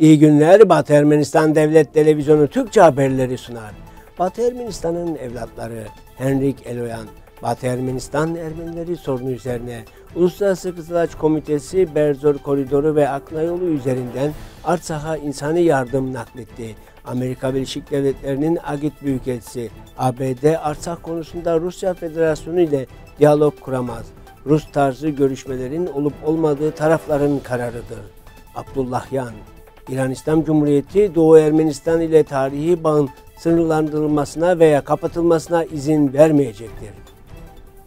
İyi günler Batı Ermenistan Devlet Televizyonu Türkçe haberleri sunar. Batı Ermenistan'ın evlatları Henrik Eloyan, Batı Ermenistan Ermenileri sorunu üzerine Uluslararası Kızılaç Komitesi Berzor Koridoru ve Akla Yolu üzerinden Arsah'a insani yardım nakletti. Amerika Birleşik Devletleri'nin Agit Büyükelçisi ABD Arsah konusunda Rusya Federasyonu ile diyalog kuramaz. Rus tarzı görüşmelerin olup olmadığı tarafların kararıdır. Abdullah Yan İran İslam Cumhuriyeti Doğu Ermenistan ile tarihi bağın sınırlandırılmasına veya kapatılmasına izin vermeyecektir.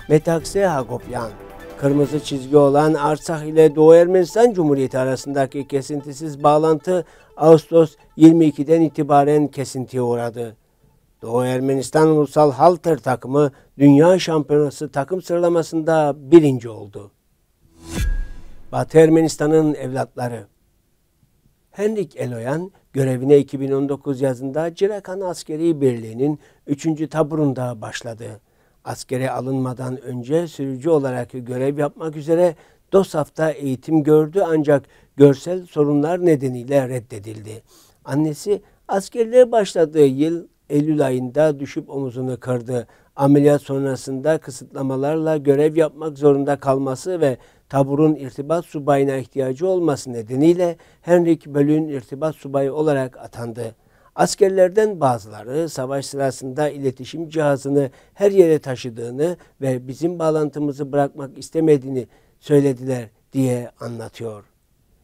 Metakse Hagopyan Kırmızı çizgi olan Arsah ile Doğu Ermenistan Cumhuriyeti arasındaki kesintisiz bağlantı Ağustos 22'den itibaren kesintiye uğradı. Doğu Ermenistan Ulusal Halter takımı Dünya Şampiyonası takım sıralamasında birinci oldu. Batı Ermenistan'ın evlatları Henrik Eloyan görevine 2019 yazında Cirakan Askeri Birliği'nin 3. taburunda başladı. Askere alınmadan önce sürücü olarak görev yapmak üzere DOSAF'ta eğitim gördü ancak görsel sorunlar nedeniyle reddedildi. Annesi askerliğe başladığı yıl Eylül ayında düşüp omuzunu kırdı. Ameliyat sonrasında kısıtlamalarla görev yapmak zorunda kalması ve taburun irtibat subayına ihtiyacı olması nedeniyle Henrik bölün irtibat subayı olarak atandı. Askerlerden bazıları savaş sırasında iletişim cihazını her yere taşıdığını ve bizim bağlantımızı bırakmak istemediğini söylediler diye anlatıyor.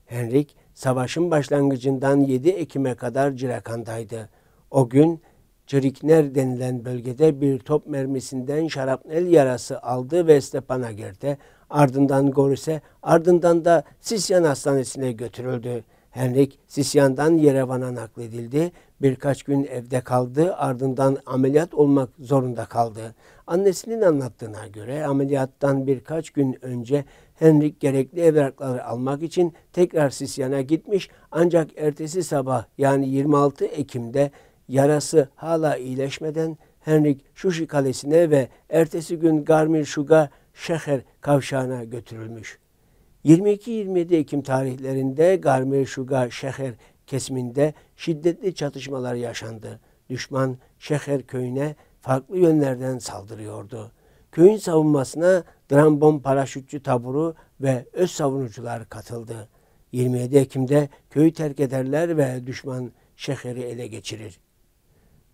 Henrik savaşın başlangıcından 7 Ekim'e kadar Cirakan'daydı. O gün Çırikner denilen bölgede bir top mermisinden şarapnel yarası aldı ve Stepanakert ardından Goris'e, ardından da Sisyan Hastanesi'ne götürüldü. Henrik Sisyan'dan Yerevan'a nakledildi. Birkaç gün evde kaldı ardından ameliyat olmak zorunda kaldı. Annesinin anlattığına göre ameliyattan birkaç gün önce Henrik gerekli evrakları almak için tekrar Sisyan'a gitmiş ancak ertesi sabah yani 26 Ekim'de Yarası hala iyileşmeden Henrik Şuşi Kalesi'ne ve ertesi gün Garmin Şuga Şeher kavşağına götürülmüş. 22-27 Ekim tarihlerinde Garmin Şuga Şeher kesiminde şiddetli çatışmalar yaşandı. Düşman Şeher köyüne farklı yönlerden saldırıyordu. Köyün savunmasına drambon paraşütçü taburu ve öz savunucular katıldı. 27 Ekim'de köyü terk ederler ve düşman şehri ele geçirir.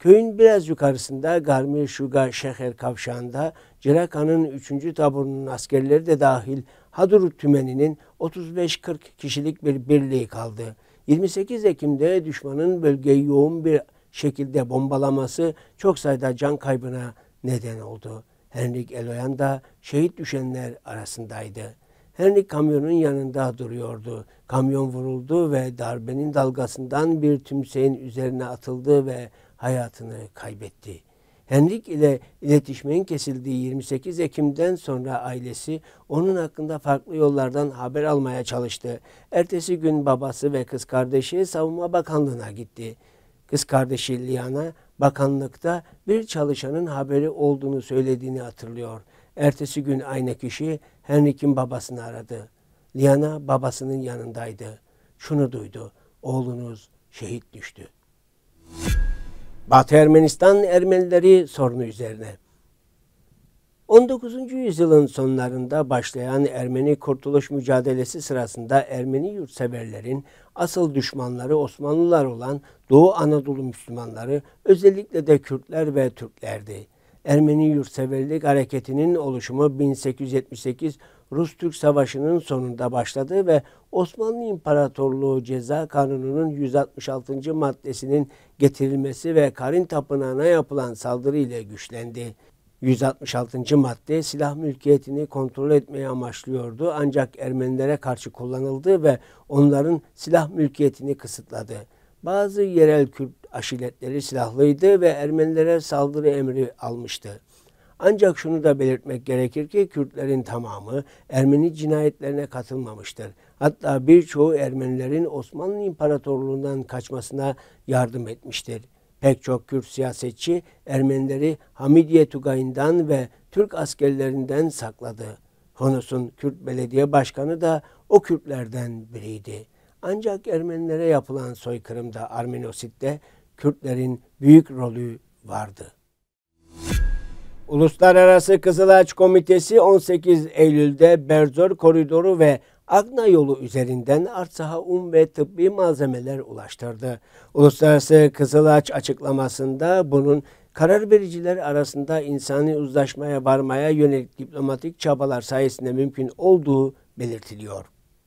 Köyün biraz yukarısında Garmi Şuga Şeher kavşağında Ciraka'nın 3. taburunun askerleri de dahil Hadur tümeninin 35-40 kişilik bir birliği kaldı. 28 Ekim'de düşmanın bölgeyi yoğun bir şekilde bombalaması çok sayıda can kaybına neden oldu. Henrik Eloyan da şehit düşenler arasındaydı. Henrik kamyonun yanında duruyordu. Kamyon vuruldu ve darbenin dalgasından bir tümseyin üzerine atıldı ve hayatını kaybetti. Henrik ile iletişimin kesildiği 28 Ekim'den sonra ailesi onun hakkında farklı yollardan haber almaya çalıştı. Ertesi gün babası ve kız kardeşi Savunma Bakanlığı'na gitti. Kız kardeşi Liana bakanlıkta bir çalışanın haberi olduğunu söylediğini hatırlıyor. Ertesi gün aynı kişi Henrik'in babasını aradı. Liana babasının yanındaydı. Şunu duydu. Oğlunuz şehit düştü. Batı Ermenistan Ermenileri sorunu üzerine. 19. yüzyılın sonlarında başlayan Ermeni kurtuluş mücadelesi sırasında Ermeni yurtseverlerin asıl düşmanları Osmanlılar olan Doğu Anadolu Müslümanları özellikle de Kürtler ve Türklerdi. Ermeni yurtseverlik hareketinin oluşumu 1878 Rus-Türk Savaşı'nın sonunda başladı ve Osmanlı İmparatorluğu Ceza Kanunu'nun 166. maddesinin getirilmesi ve Karin Tapınağı'na yapılan saldırı ile güçlendi. 166. madde silah mülkiyetini kontrol etmeyi amaçlıyordu ancak Ermenilere karşı kullanıldı ve onların silah mülkiyetini kısıtladı. Bazı yerel Kürt aşiretleri silahlıydı ve Ermenilere saldırı emri almıştı. Ancak şunu da belirtmek gerekir ki Kürtlerin tamamı Ermeni cinayetlerine katılmamıştır. Hatta birçoğu Ermenilerin Osmanlı İmparatorluğundan kaçmasına yardım etmiştir. Pek çok Kürt siyasetçi Ermenileri Hamidiye Tugayı'ndan ve Türk askerlerinden sakladı. Honus'un Kürt belediye başkanı da o Kürtlerden biriydi. Ancak Ermenilere yapılan soykırımda Armenosit'te Kürtlerin büyük rolü vardı. Uluslararası Kızılaç Komitesi 18 Eylül'de Berzor Koridoru ve Agna yolu üzerinden Artsaha un um ve tıbbi malzemeler ulaştırdı. Uluslararası Kızılaç açıklamasında bunun karar vericiler arasında insani uzlaşmaya varmaya yönelik diplomatik çabalar sayesinde mümkün olduğu belirtiliyor.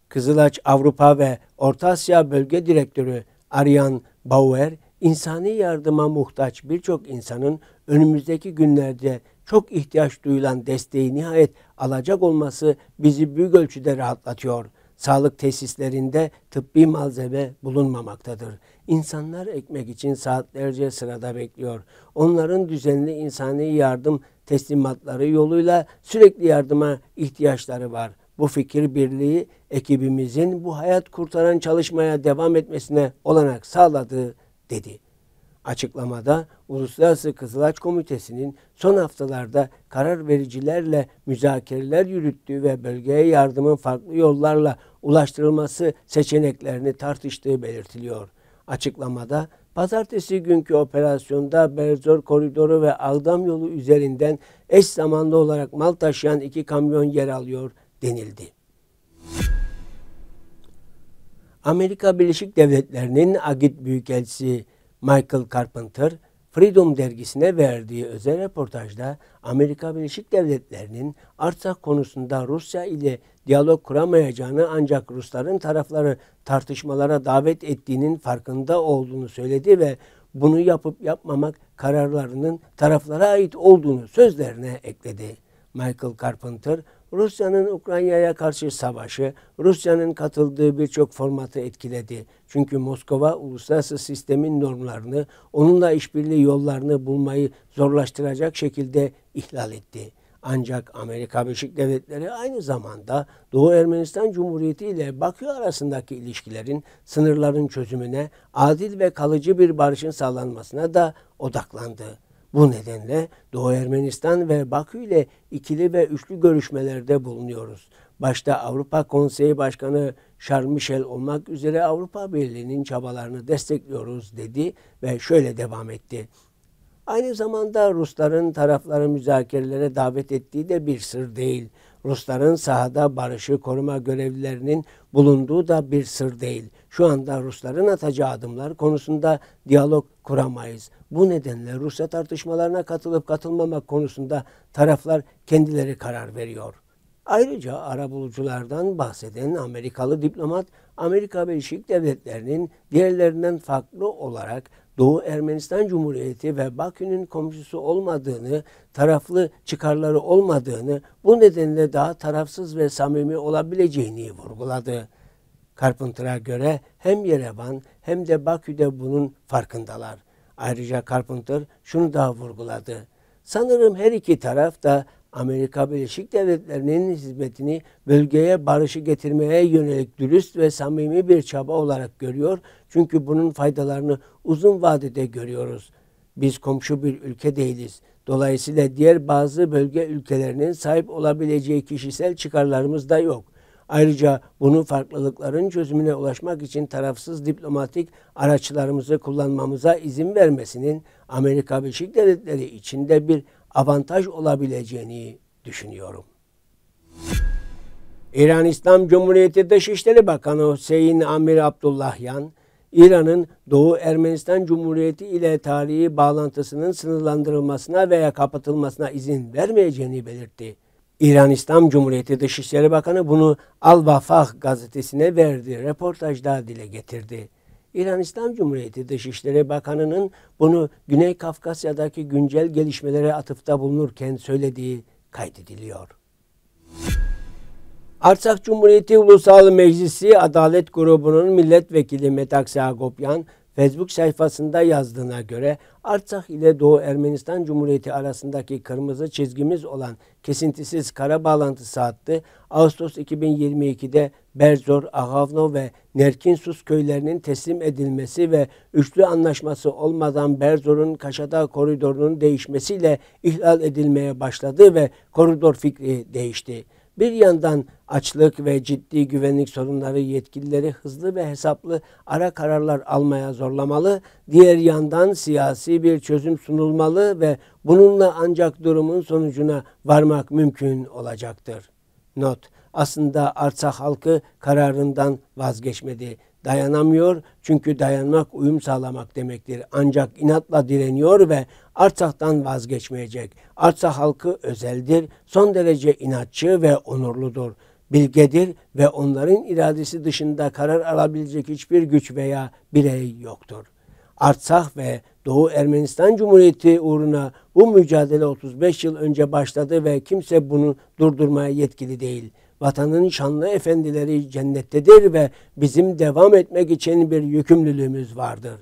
Kızılaç Avrupa ve Orta Asya Bölge Direktörü Aryan Bauer, insani yardıma muhtaç birçok insanın önümüzdeki günlerde çok ihtiyaç duyulan desteği nihayet alacak olması bizi büyük ölçüde rahatlatıyor. Sağlık tesislerinde tıbbi malzeme bulunmamaktadır. İnsanlar ekmek için saatlerce sırada bekliyor. Onların düzenli insani yardım teslimatları yoluyla sürekli yardıma ihtiyaçları var. Bu fikir birliği ekibimizin bu hayat kurtaran çalışmaya devam etmesine olanak sağladığı dedi. Açıklamada Uluslararası Kızılaç Komitesi'nin son haftalarda karar vericilerle müzakereler yürüttüğü ve bölgeye yardımın farklı yollarla ulaştırılması seçeneklerini tartıştığı belirtiliyor. Açıklamada pazartesi günkü operasyonda Berzor Koridoru ve Aldam yolu üzerinden eş zamanlı olarak mal taşıyan iki kamyon yer alıyor denildi. Amerika Birleşik Devletleri'nin Agit Büyükelçisi Michael Carpenter, Freedom dergisine verdiği özel reportajda Amerika Birleşik Devletleri'nin Artsakh konusunda Rusya ile diyalog kuramayacağını ancak Rusların tarafları tartışmalara davet ettiğinin farkında olduğunu söyledi ve bunu yapıp yapmamak kararlarının taraflara ait olduğunu sözlerine ekledi. Michael Carpenter Rusya'nın Ukrayna'ya karşı savaşı, Rusya'nın katıldığı birçok formatı etkiledi. Çünkü Moskova uluslararası sistemin normlarını, onunla işbirliği yollarını bulmayı zorlaştıracak şekilde ihlal etti. Ancak Amerika Birleşik Devletleri aynı zamanda Doğu Ermenistan Cumhuriyeti ile Bakü arasındaki ilişkilerin sınırların çözümüne adil ve kalıcı bir barışın sağlanmasına da odaklandı. Bu nedenle Doğu Ermenistan ve Bakü ile ikili ve üçlü görüşmelerde bulunuyoruz. Başta Avrupa Konseyi Başkanı Charles Michel olmak üzere Avrupa Birliği'nin çabalarını destekliyoruz dedi ve şöyle devam etti. Aynı zamanda Rusların tarafları müzakerelere davet ettiği de bir sır değil. Rusların sahada barışı koruma görevlilerinin bulunduğu da bir sır değil. Şu anda Rusların atacağı adımlar konusunda diyalog kuramayız. Bu nedenle Rusya tartışmalarına katılıp katılmamak konusunda taraflar kendileri karar veriyor. Ayrıca arabuluculardan bahseden Amerikalı diplomat Amerika Birleşik Devletleri'nin diğerlerinden farklı olarak Doğu Ermenistan Cumhuriyeti ve Bakü'nün komşusu olmadığını, taraflı çıkarları olmadığını, bu nedenle daha tarafsız ve samimi olabileceğini vurguladı. Carpenter'a göre hem Yerevan hem de Bakü'de bunun farkındalar. Ayrıca Carpenter şunu daha vurguladı. Sanırım her iki taraf da Amerika Birleşik Devletleri'nin hizmetini bölgeye barışı getirmeye yönelik dürüst ve samimi bir çaba olarak görüyor. Çünkü bunun faydalarını uzun vadede görüyoruz. Biz komşu bir ülke değiliz. Dolayısıyla diğer bazı bölge ülkelerinin sahip olabileceği kişisel çıkarlarımız da yok. Ayrıca bunu farklılıkların çözümüne ulaşmak için tarafsız diplomatik araçlarımızı kullanmamıza izin vermesinin Amerika Birleşik Devletleri içinde bir avantaj olabileceğini düşünüyorum. İran İslam Cumhuriyeti Dışişleri Bakanı Hüseyin Amir Abdullahyan, İran'ın Doğu Ermenistan Cumhuriyeti ile tarihi bağlantısının sınırlandırılmasına veya kapatılmasına izin vermeyeceğini belirtti. İran İslam Cumhuriyeti Dışişleri Bakanı bunu Al-Vafah gazetesine verdiği röportajda dile getirdi. İran İslam Cumhuriyeti Dışişleri Bakanı'nın bunu Güney Kafkasya'daki güncel gelişmelere atıfta bulunurken söylediği kaydediliyor. Arsak Cumhuriyeti Ulusal Meclisi Adalet Grubu'nun milletvekili Metak Sagopyan, Facebook sayfasında yazdığına göre Artsakh ile Doğu Ermenistan Cumhuriyeti arasındaki kırmızı çizgimiz olan kesintisiz kara bağlantısı hattı Ağustos 2022'de Berzor, Ahavno ve Nerkinsus köylerinin teslim edilmesi ve üçlü anlaşması olmadan Berzor'un Kaşada koridorunun değişmesiyle ihlal edilmeye başladı ve koridor fikri değişti. Bir yandan açlık ve ciddi güvenlik sorunları yetkilileri hızlı ve hesaplı ara kararlar almaya zorlamalı. Diğer yandan siyasi bir çözüm sunulmalı ve bununla ancak durumun sonucuna varmak mümkün olacaktır. Not aslında Artsakh halkı kararından vazgeçmedi dayanamıyor. Çünkü dayanmak uyum sağlamak demektir. Ancak inatla direniyor ve Artsah'tan vazgeçmeyecek. Artsah halkı özeldir, son derece inatçı ve onurludur. Bilgedir ve onların iradesi dışında karar alabilecek hiçbir güç veya birey yoktur. Artsah ve Doğu Ermenistan Cumhuriyeti uğruna bu mücadele 35 yıl önce başladı ve kimse bunu durdurmaya yetkili değil. Vatanın şanlı efendileri cennettedir ve bizim devam etmek için bir yükümlülüğümüz vardır.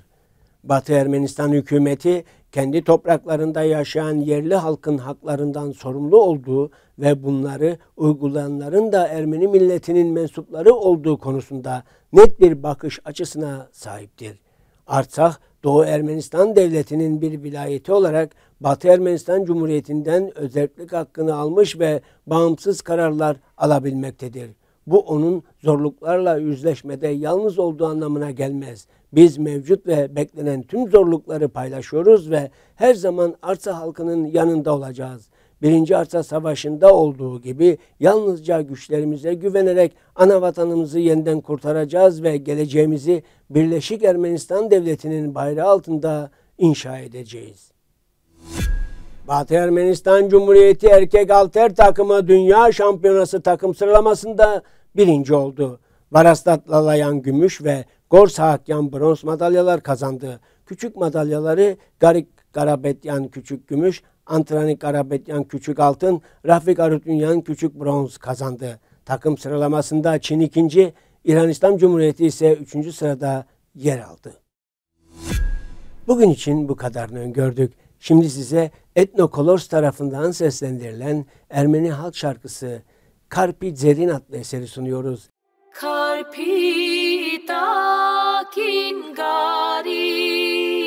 Batı Ermenistan hükümeti kendi topraklarında yaşayan yerli halkın haklarından sorumlu olduğu ve bunları uygulayanların da Ermeni milletinin mensupları olduğu konusunda net bir bakış açısına sahiptir. Artsakh Doğu Ermenistan Devleti'nin bir vilayeti olarak Batı Ermenistan Cumhuriyeti'nden özellik hakkını almış ve bağımsız kararlar alabilmektedir. Bu onun zorluklarla yüzleşmede yalnız olduğu anlamına gelmez. Biz mevcut ve beklenen tüm zorlukları paylaşıyoruz ve her zaman arsa halkının yanında olacağız. Birinci Arsa Savaşı'nda olduğu gibi yalnızca güçlerimize güvenerek ana vatanımızı yeniden kurtaracağız ve geleceğimizi Birleşik Ermenistan Devleti'nin bayrağı altında inşa edeceğiz. Batı Ermenistan Cumhuriyeti erkek alter takımı Dünya Şampiyonası takım sıralamasında birinci oldu. Varastat Lalayan gümüş ve Gors Hakyan bronz madalyalar kazandı. Küçük madalyaları Garik Garabetyan küçük gümüş, Antrani Karapetyan küçük altın, Rafik Arutunyan küçük bronz kazandı. Takım sıralamasında Çin ikinci, İran İslam Cumhuriyeti ise üçüncü sırada yer aldı. Bugün için bu kadarını gördük. Şimdi size Colors tarafından seslendirilen Ermeni halk şarkısı Karpi Zerin adlı eseri sunuyoruz. Karpi takin gari